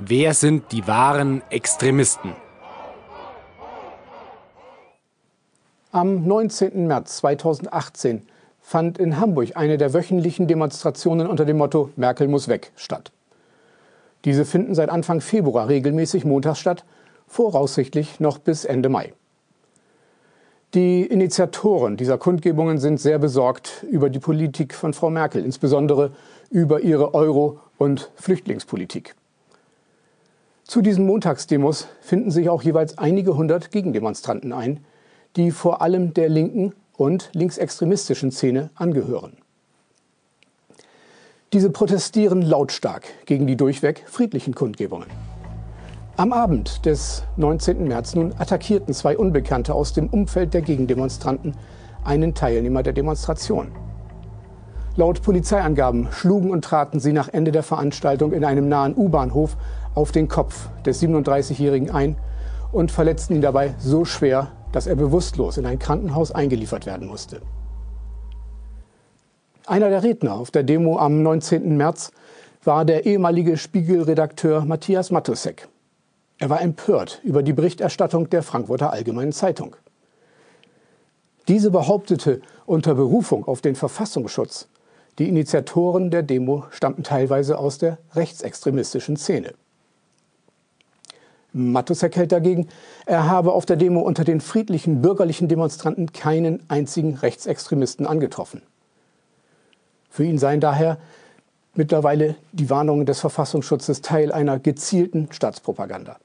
Wer sind die wahren Extremisten? Am 19. März 2018 fand in Hamburg eine der wöchentlichen Demonstrationen unter dem Motto Merkel muss weg statt. Diese finden seit Anfang Februar regelmäßig montags statt, voraussichtlich noch bis Ende Mai. Die Initiatoren dieser Kundgebungen sind sehr besorgt über die Politik von Frau Merkel, insbesondere über ihre Euro- und Flüchtlingspolitik. Zu diesen Montagsdemos finden sich auch jeweils einige hundert Gegendemonstranten ein, die vor allem der linken und linksextremistischen Szene angehören. Diese protestieren lautstark gegen die durchweg friedlichen Kundgebungen. Am Abend des 19. März nun attackierten zwei Unbekannte aus dem Umfeld der Gegendemonstranten einen Teilnehmer der Demonstration. Laut Polizeiangaben schlugen und traten sie nach Ende der Veranstaltung in einem nahen U-Bahnhof auf den Kopf des 37-Jährigen ein und verletzten ihn dabei so schwer, dass er bewusstlos in ein Krankenhaus eingeliefert werden musste. Einer der Redner auf der Demo am 19. März war der ehemalige Spiegelredakteur Matthias Matusek. Er war empört über die Berichterstattung der Frankfurter Allgemeinen Zeitung. Diese behauptete unter Berufung auf den Verfassungsschutz, die Initiatoren der Demo stammten teilweise aus der rechtsextremistischen Szene. Mattus erklärt dagegen, er habe auf der Demo unter den friedlichen bürgerlichen Demonstranten keinen einzigen Rechtsextremisten angetroffen. Für ihn seien daher mittlerweile die Warnungen des Verfassungsschutzes Teil einer gezielten Staatspropaganda.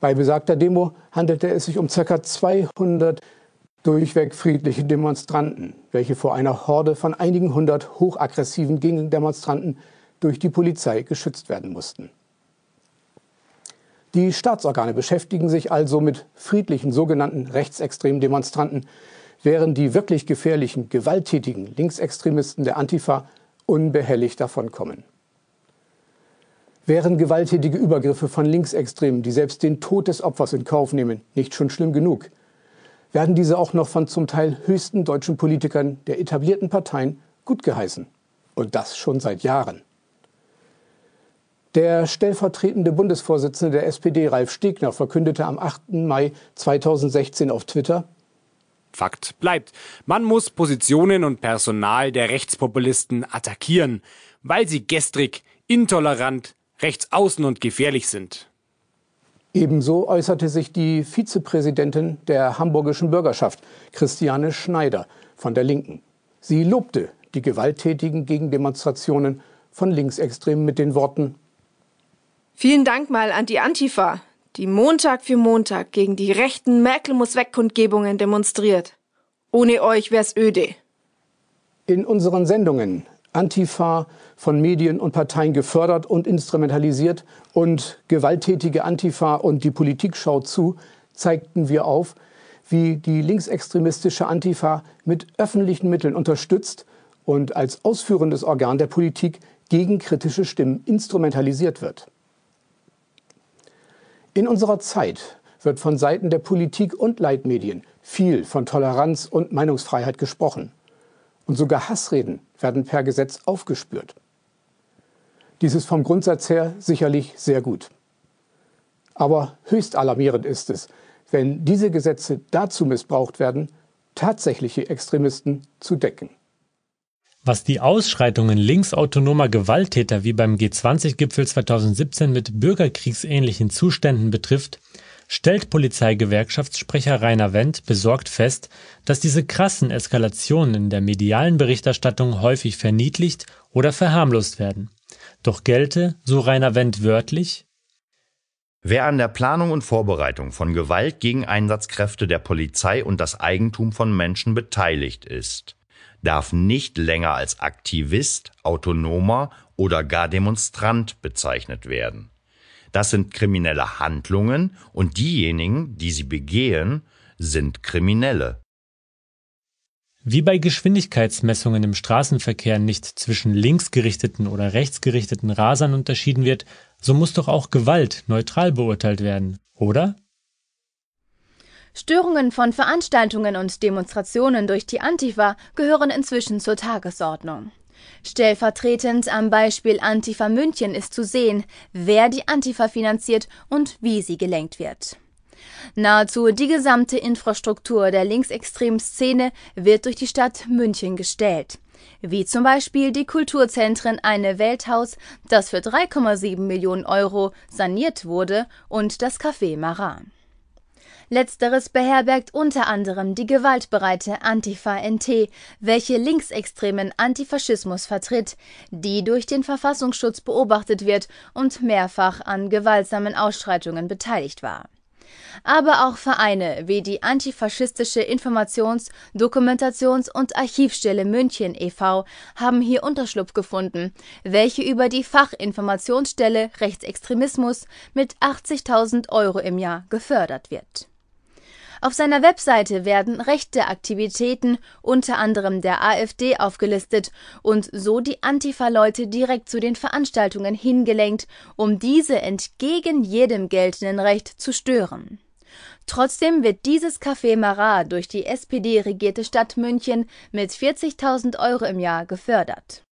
Bei besagter Demo handelte es sich um ca. 200 durchweg friedliche Demonstranten, welche vor einer Horde von einigen hundert hochaggressiven Gegendemonstranten durch die Polizei geschützt werden mussten. Die Staatsorgane beschäftigen sich also mit friedlichen sogenannten rechtsextremen Demonstranten, während die wirklich gefährlichen, gewalttätigen Linksextremisten der Antifa unbehelligt davonkommen. Wären gewalttätige Übergriffe von Linksextremen, die selbst den Tod des Opfers in Kauf nehmen, nicht schon schlimm genug – werden diese auch noch von zum Teil höchsten deutschen Politikern der etablierten Parteien gutgeheißen. Und das schon seit Jahren. Der stellvertretende Bundesvorsitzende der SPD, Ralf Stegner, verkündete am 8. Mai 2016 auf Twitter, Fakt bleibt, man muss Positionen und Personal der Rechtspopulisten attackieren, weil sie gestrig, intolerant, rechtsaußen und gefährlich sind. Ebenso äußerte sich die Vizepräsidentin der hamburgischen Bürgerschaft, Christiane Schneider von der Linken. Sie lobte die gewalttätigen Gegendemonstrationen von Linksextremen mit den Worten Vielen Dank mal an die Antifa, die Montag für Montag gegen die rechten Merkel muss weg Kundgebungen demonstriert. Ohne euch wär's öde. In unseren Sendungen Antifa von Medien und Parteien gefördert und instrumentalisiert und gewalttätige Antifa und die Politik schaut zu, zeigten wir auf, wie die linksextremistische Antifa mit öffentlichen Mitteln unterstützt und als ausführendes Organ der Politik gegen kritische Stimmen instrumentalisiert wird. In unserer Zeit wird von Seiten der Politik und Leitmedien viel von Toleranz und Meinungsfreiheit gesprochen und sogar Hassreden werden per Gesetz aufgespürt. Dies ist vom Grundsatz her sicherlich sehr gut. Aber höchst alarmierend ist es, wenn diese Gesetze dazu missbraucht werden, tatsächliche Extremisten zu decken. Was die Ausschreitungen linksautonomer Gewalttäter wie beim G20-Gipfel 2017 mit bürgerkriegsähnlichen Zuständen betrifft, stellt Polizeigewerkschaftssprecher Rainer Wendt besorgt fest, dass diese krassen Eskalationen in der medialen Berichterstattung häufig verniedlicht oder verharmlost werden. Doch gelte, so Rainer Wendt wörtlich, Wer an der Planung und Vorbereitung von Gewalt gegen Einsatzkräfte der Polizei und das Eigentum von Menschen beteiligt ist, darf nicht länger als Aktivist, Autonomer oder gar Demonstrant bezeichnet werden. Das sind kriminelle Handlungen und diejenigen, die sie begehen, sind Kriminelle. Wie bei Geschwindigkeitsmessungen im Straßenverkehr nicht zwischen linksgerichteten oder rechtsgerichteten Rasern unterschieden wird, so muss doch auch Gewalt neutral beurteilt werden, oder? Störungen von Veranstaltungen und Demonstrationen durch die Antifa gehören inzwischen zur Tagesordnung. Stellvertretend am Beispiel Antifa München ist zu sehen, wer die Antifa finanziert und wie sie gelenkt wird. Nahezu die gesamte Infrastruktur der linksextremen Szene wird durch die Stadt München gestellt. Wie zum Beispiel die Kulturzentren Eine Welthaus, das für 3,7 Millionen Euro saniert wurde, und das Café Maran. Letzteres beherbergt unter anderem die gewaltbereite Antifa NT, welche linksextremen Antifaschismus vertritt, die durch den Verfassungsschutz beobachtet wird und mehrfach an gewaltsamen Ausschreitungen beteiligt war aber auch Vereine wie die Antifaschistische Informations-, Dokumentations- und Archivstelle München e.V. haben hier Unterschlupf gefunden, welche über die Fachinformationsstelle Rechtsextremismus mit 80.000 Euro im Jahr gefördert wird auf seiner Webseite werden rechte Aktivitäten unter anderem der AfD aufgelistet und so die Antifa-Leute direkt zu den Veranstaltungen hingelenkt, um diese entgegen jedem geltenden Recht zu stören. Trotzdem wird dieses Café Marat durch die SPD-regierte Stadt München mit 40.000 Euro im Jahr gefördert.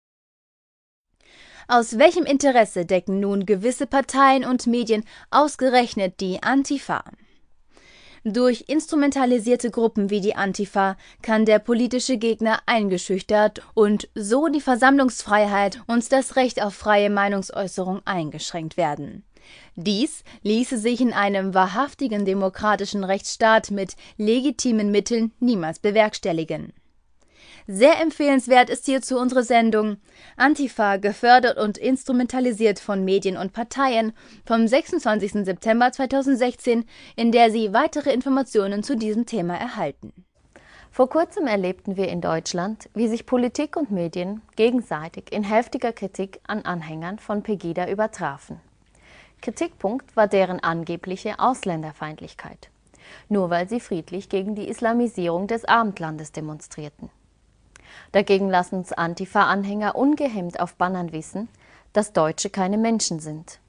Aus welchem Interesse decken nun gewisse Parteien und Medien ausgerechnet die Antifa? Durch instrumentalisierte Gruppen wie die Antifa kann der politische Gegner eingeschüchtert und so die Versammlungsfreiheit und das Recht auf freie Meinungsäußerung eingeschränkt werden. Dies ließe sich in einem wahrhaftigen demokratischen Rechtsstaat mit legitimen Mitteln niemals bewerkstelligen sehr empfehlenswert ist hierzu unsere Sendung Antifa, gefördert und instrumentalisiert von Medien und Parteien vom 26. September 2016, in der Sie weitere Informationen zu diesem Thema erhalten. Vor kurzem erlebten wir in Deutschland, wie sich Politik und Medien gegenseitig in heftiger Kritik an Anhängern von Pegida übertrafen. Kritikpunkt war deren angebliche Ausländerfeindlichkeit, nur weil sie friedlich gegen die Islamisierung des Abendlandes demonstrierten. Dagegen lassen uns Antifa-Anhänger ungehemmt auf Bannern wissen, dass Deutsche keine Menschen sind.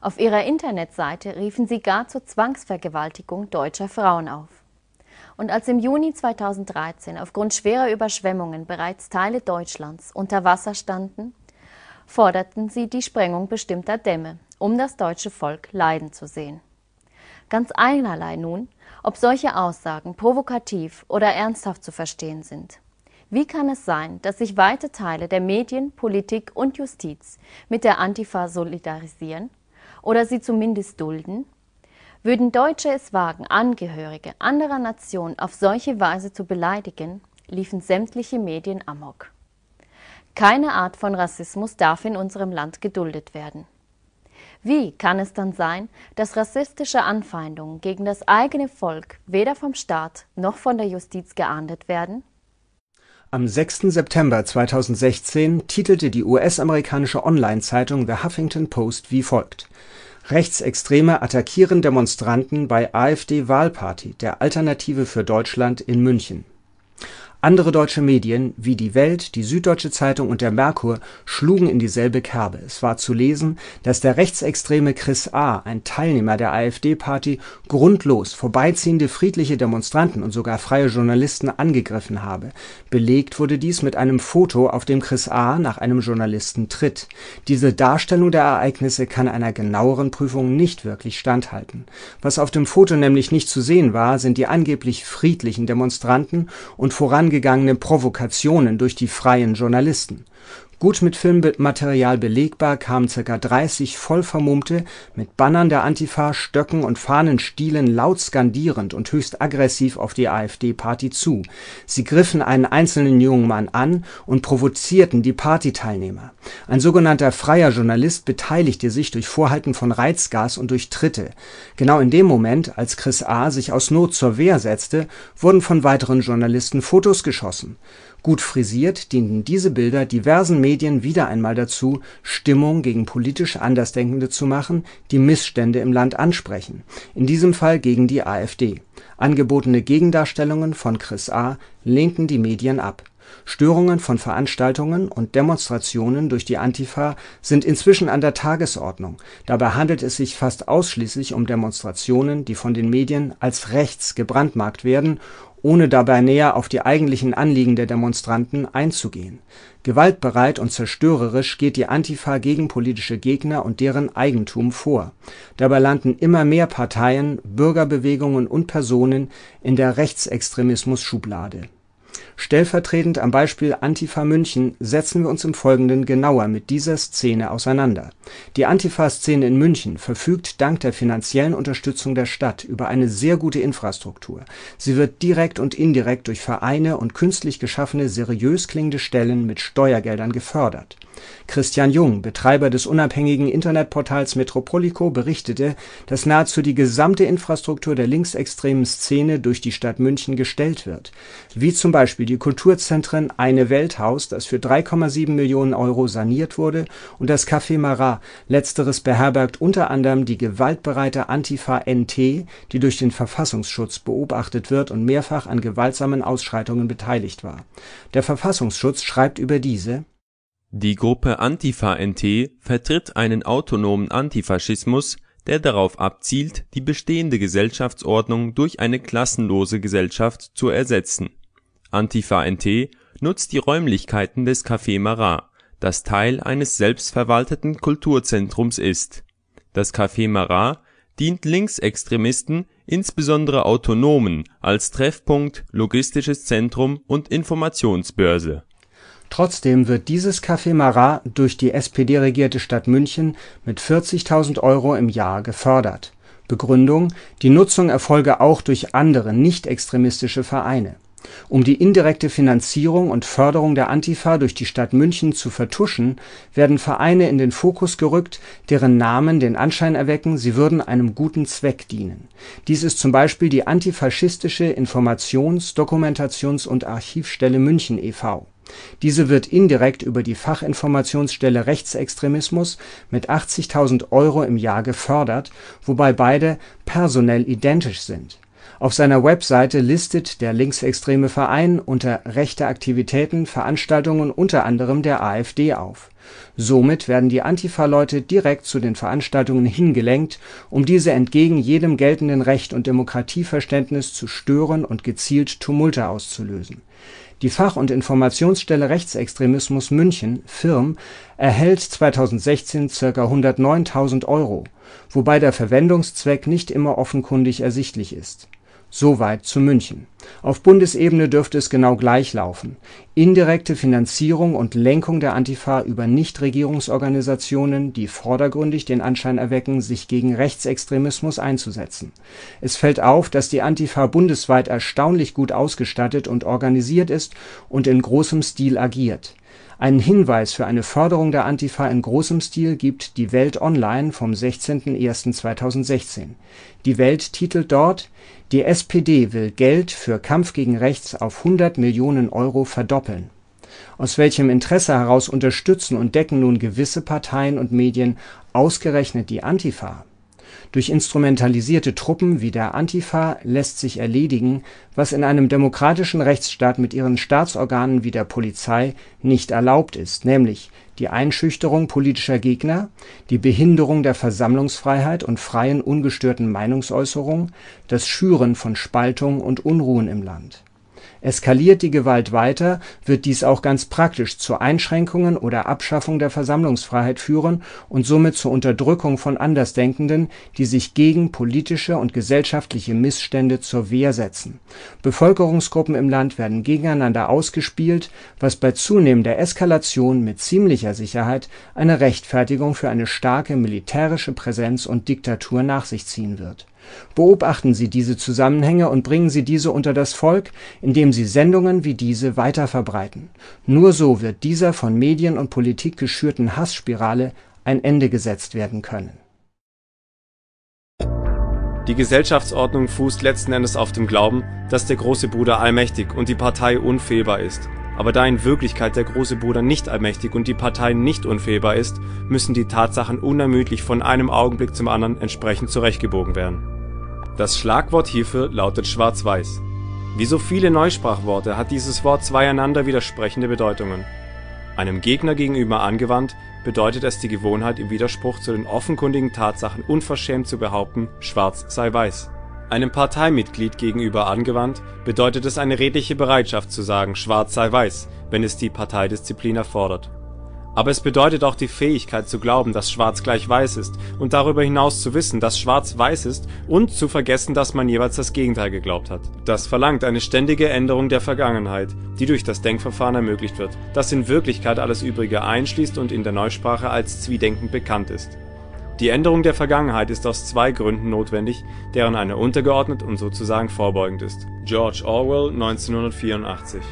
Auf ihrer Internetseite riefen sie gar zur Zwangsvergewaltigung deutscher Frauen auf. Und als im Juni 2013 aufgrund schwerer Überschwemmungen bereits Teile Deutschlands unter Wasser standen, forderten sie die Sprengung bestimmter Dämme, um das deutsche Volk leiden zu sehen. Ganz einerlei nun, ob solche Aussagen provokativ oder ernsthaft zu verstehen sind. Wie kann es sein, dass sich weite Teile der Medien, Politik und Justiz mit der Antifa solidarisieren oder sie zumindest dulden? Würden Deutsche es wagen, Angehörige anderer Nationen auf solche Weise zu beleidigen, liefen sämtliche Medien amok. Keine Art von Rassismus darf in unserem Land geduldet werden. Wie kann es dann sein, dass rassistische Anfeindungen gegen das eigene Volk weder vom Staat noch von der Justiz geahndet werden? Am 6. September 2016 titelte die US-amerikanische Online-Zeitung The Huffington Post wie folgt: Rechtsextreme attackieren Demonstranten bei AfD-Wahlparty der Alternative für Deutschland in München andere deutsche Medien wie die Welt, die Süddeutsche Zeitung und der Merkur schlugen in dieselbe Kerbe. Es war zu lesen, dass der rechtsextreme Chris A., ein Teilnehmer der AfD-Party, grundlos vorbeiziehende friedliche Demonstranten und sogar freie Journalisten angegriffen habe. Belegt wurde dies mit einem Foto, auf dem Chris A. nach einem Journalisten tritt. Diese Darstellung der Ereignisse kann einer genaueren Prüfung nicht wirklich standhalten. Was auf dem Foto nämlich nicht zu sehen war, sind die angeblich friedlichen Demonstranten und voran angegangene Provokationen durch die freien Journalisten Gut mit Filmmaterial belegbar kamen ca. 30 Vollvermummte mit Bannern der Antifa, Stöcken und Fahnenstielen laut skandierend und höchst aggressiv auf die AfD-Party zu. Sie griffen einen einzelnen jungen Mann an und provozierten die Partyteilnehmer. Ein sogenannter Freier Journalist beteiligte sich durch Vorhalten von Reizgas und durch Tritte. Genau in dem Moment, als Chris A. sich aus Not zur Wehr setzte, wurden von weiteren Journalisten Fotos geschossen Gut frisiert dienten diese Bilder diversen Medien wieder einmal dazu, Stimmung gegen politisch Andersdenkende zu machen, die Missstände im Land ansprechen, in diesem Fall gegen die AfD. Angebotene Gegendarstellungen von Chris A. lehnten die Medien ab. Störungen von Veranstaltungen und Demonstrationen durch die Antifa sind inzwischen an der Tagesordnung, dabei handelt es sich fast ausschließlich um Demonstrationen, die von den Medien als rechts gebrandmarkt werden ohne dabei näher auf die eigentlichen Anliegen der Demonstranten einzugehen. Gewaltbereit und zerstörerisch geht die Antifa gegen politische Gegner und deren Eigentum vor. Dabei landen immer mehr Parteien, Bürgerbewegungen und Personen in der Rechtsextremismus-Schublade Stellvertretend am Beispiel Antifa München setzen wir uns im Folgenden genauer mit dieser Szene auseinander. Die Antifa-Szene in München verfügt dank der finanziellen Unterstützung der Stadt über eine sehr gute Infrastruktur. Sie wird direkt und indirekt durch Vereine und künstlich geschaffene seriös klingende Stellen mit Steuergeldern gefördert. Christian Jung, Betreiber des unabhängigen Internetportals Metropolico, berichtete, dass nahezu die gesamte Infrastruktur der linksextremen Szene durch die Stadt München gestellt wird, wie z. B. Beispiel die Kulturzentren Eine Welt das für 3,7 Millionen Euro saniert wurde, und das Café Marat. Letzteres beherbergt unter anderem die gewaltbereite Antifa NT, die durch den Verfassungsschutz beobachtet wird und mehrfach an gewaltsamen Ausschreitungen beteiligt war. Der Verfassungsschutz schreibt über diese Die Gruppe Antifa NT vertritt einen autonomen Antifaschismus, der darauf abzielt, die bestehende Gesellschaftsordnung durch eine klassenlose Gesellschaft zu ersetzen Antifa NT nutzt die Räumlichkeiten des Café Marat, das Teil eines selbstverwalteten Kulturzentrums ist. Das Café Marat dient Linksextremisten, insbesondere Autonomen, als Treffpunkt, logistisches Zentrum und Informationsbörse. Trotzdem wird dieses Café Marat durch die SPD-regierte Stadt München mit 40.000 Euro im Jahr gefördert. Begründung: Die Nutzung erfolge auch durch andere, nicht-extremistische Vereine um die indirekte Finanzierung und Förderung der Antifa durch die Stadt München zu vertuschen, werden Vereine in den Fokus gerückt, deren Namen den Anschein erwecken, sie würden einem guten Zweck dienen. Dies ist zum Beispiel die Antifaschistische Informations Dokumentations und Archivstelle München e.V. Diese wird indirekt über die Fachinformationsstelle Rechtsextremismus mit 80.000 Euro im Jahr gefördert, wobei beide personell identisch sind auf seiner Webseite listet der linksextreme Verein unter Rechte Aktivitäten Veranstaltungen unter anderem der AfD auf. Somit werden die Antifa-Leute direkt zu den Veranstaltungen hingelenkt, um diese entgegen jedem geltenden Recht und Demokratieverständnis zu stören und gezielt Tumulte auszulösen. Die Fach und Informationsstelle Rechtsextremismus München (FIRM) erhält 2016 ca. 109.000 Euro wobei der Verwendungszweck nicht immer offenkundig ersichtlich ist. Soweit zu München. Auf Bundesebene dürfte es genau gleich laufen. Indirekte Finanzierung und Lenkung der Antifa über Nichtregierungsorganisationen, die vordergründig den Anschein erwecken, sich gegen Rechtsextremismus einzusetzen. Es fällt auf, dass die Antifa bundesweit erstaunlich gut ausgestattet und organisiert ist und in großem Stil agiert einen Hinweis für eine Förderung der Antifa in großem Stil gibt Die Welt online vom 16.01.2016. Die Welt titelt dort: „ Die SPD will Geld für Kampf gegen Rechts auf 100 Millionen Euro verdoppeln. “Aus welchem Interesse heraus unterstützen und decken nun gewisse Parteien und Medien ausgerechnet die Antifa durch instrumentalisierte Truppen wie der Antifa lässt sich erledigen, was in einem demokratischen Rechtsstaat mit ihren Staatsorganen wie der Polizei nicht erlaubt ist, nämlich die Einschüchterung politischer Gegner, die Behinderung der Versammlungsfreiheit und freien, ungestörten Meinungsäußerung, das Schüren von Spaltung und Unruhen im Land Eskaliert die Gewalt weiter, wird dies auch ganz praktisch zu Einschränkungen oder Abschaffung der Versammlungsfreiheit führen und somit zur Unterdrückung von Andersdenkenden, die sich gegen politische und gesellschaftliche Missstände zur Wehr setzen. Bevölkerungsgruppen im Land werden gegeneinander ausgespielt, was bei zunehmender Eskalation mit ziemlicher Sicherheit eine Rechtfertigung für eine starke militärische Präsenz und Diktatur nach sich ziehen wird Beobachten Sie diese Zusammenhänge und bringen Sie diese unter das Volk, indem Sie Sendungen wie diese weiterverbreiten. Nur so wird dieser von Medien und Politik geschürten Hassspirale ein Ende gesetzt werden können. Die Gesellschaftsordnung fußt letzten Endes auf dem Glauben, dass der Große Bruder allmächtig und die Partei unfehlbar ist aber da in Wirklichkeit der Große Bruder nicht allmächtig und die Partei nicht unfehlbar ist, müssen die Tatsachen unermüdlich von einem Augenblick zum anderen entsprechend zurechtgebogen werden. Das Schlagwort hierfür lautet Schwarz-Weiß. Wie so viele Neusprachworte hat dieses Wort zweieinander widersprechende Bedeutungen. Einem Gegner gegenüber angewandt, bedeutet es die Gewohnheit, im Widerspruch zu den offenkundigen Tatsachen unverschämt zu behaupten, schwarz sei weiß einem Parteimitglied gegenüber angewandt, bedeutet es eine redliche Bereitschaft zu sagen, Schwarz sei Weiß, wenn es die Parteidisziplin erfordert. Aber es bedeutet auch die Fähigkeit zu glauben, dass Schwarz gleich Weiß ist und darüber hinaus zu wissen, dass Schwarz weiß ist und zu vergessen, dass man jeweils das Gegenteil geglaubt hat. Das verlangt eine ständige Änderung der Vergangenheit, die durch das Denkverfahren ermöglicht wird, das in Wirklichkeit alles Übrige einschließt und in der Neusprache als Zwiedenken bekannt ist die Änderung der Vergangenheit ist aus zwei Gründen notwendig, deren eine untergeordnet und sozusagen vorbeugend ist. George Orwell 1984